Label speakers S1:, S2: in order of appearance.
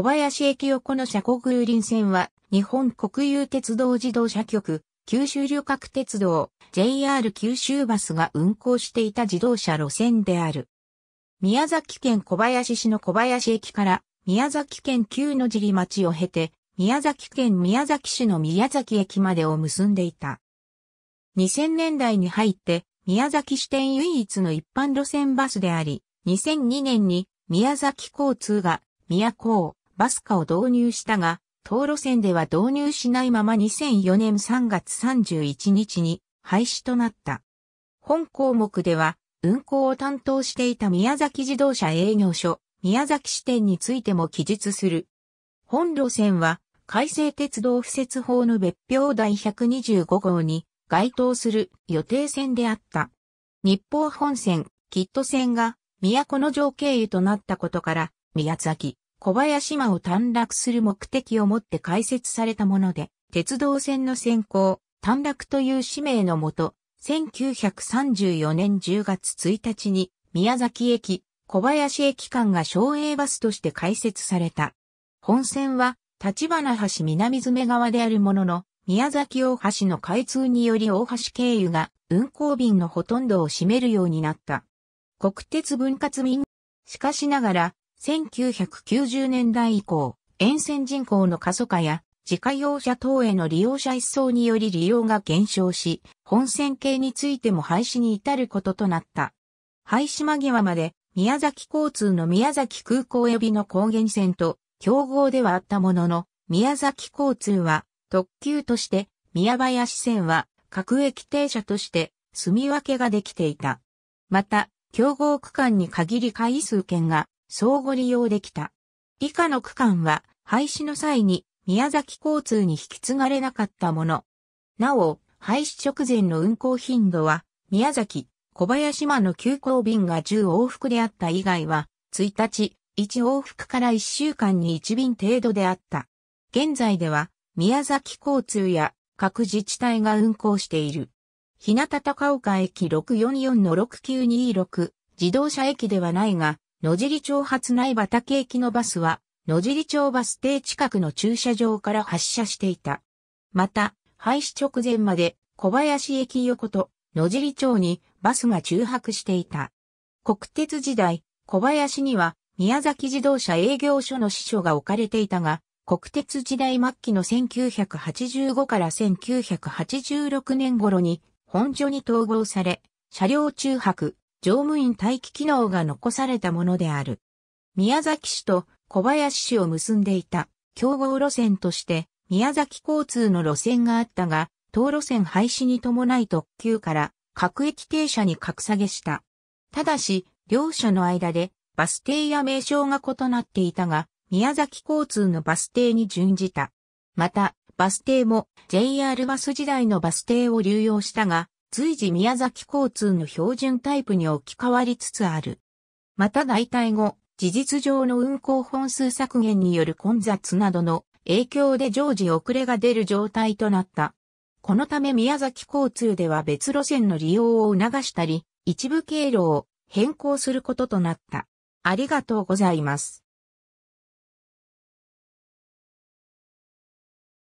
S1: 小林駅横の車庫空輪線は、日本国有鉄道自動車局、九州旅客鉄道、JR 九州バスが運行していた自動車路線である。宮崎県小林市の小林駅から、宮崎県旧の尻町を経て、宮崎県宮崎市の宮崎駅までを結んでいた。2000年代に入って、宮崎支店唯一の一般路線バスであり、2002年に宮崎交通が、宮港、バスカを導入したが、東路線では導入しないまま2004年3月31日に廃止となった。本項目では、運行を担当していた宮崎自動車営業所、宮崎支店についても記述する。本路線は、改正鉄道不設法の別表第125号に該当する予定線であった。日報本線、キット線が都の城経由となったことから、宮崎、小林間を短絡する目的をもって開設されたもので、鉄道線の先行、短絡という使命のもと、1934年10月1日に宮崎駅、小林駅間が省営バスとして開設された。本線は、立花橋南詰側であるものの、宮崎大橋の開通により大橋経由が運行便のほとんどを占めるようになった。国鉄分割民、しかしながら、1990年代以降、沿線人口の過疎化や自家用車等への利用者一層により利用が減少し、本線系についても廃止に至ることとなった。廃止間際まで宮崎交通の宮崎空港及びの高原線と競合ではあったものの、宮崎交通は特急として宮林線は各駅停車として住み分けができていた。また、競合区間に限り回数券が相互利用できた。以下の区間は廃止の際に宮崎交通に引き継がれなかったもの。なお、廃止直前の運行頻度は宮崎、小林間の急行便が10往復であった以外は、1日、1往復から1週間に1便程度であった。現在では、宮崎交通や各自治体が運行している。日向高岡駅644の6926自動車駅ではないが、野尻町発内畑駅のバスは、野尻町バス停近くの駐車場から発車していた。また、廃止直前まで小林駅横と野尻町にバスが中泊していた。国鉄時代、小林には宮崎自動車営業所の支所が置かれていたが、国鉄時代末期の1985から1986年頃に本所に統合され、車両中泊、乗務員待機機能が残されたものである。宮崎市と小林市を結んでいた競合路線として宮崎交通の路線があったが、当路線廃止に伴い特急から各駅停車に格下げした。ただし、両者の間でバス停や名称が異なっていたが、宮崎交通のバス停に準じた。また、バス停も JR バス時代のバス停を流用したが、随時宮崎交通の標準タイプに置き換わりつつある。また代替後、事実上の運行本数削減による混雑などの影響で常時遅れが出る状態となった。このため宮崎交通では別路線の利用を促したり、一部経路を変更することとなった。ありがとうございます。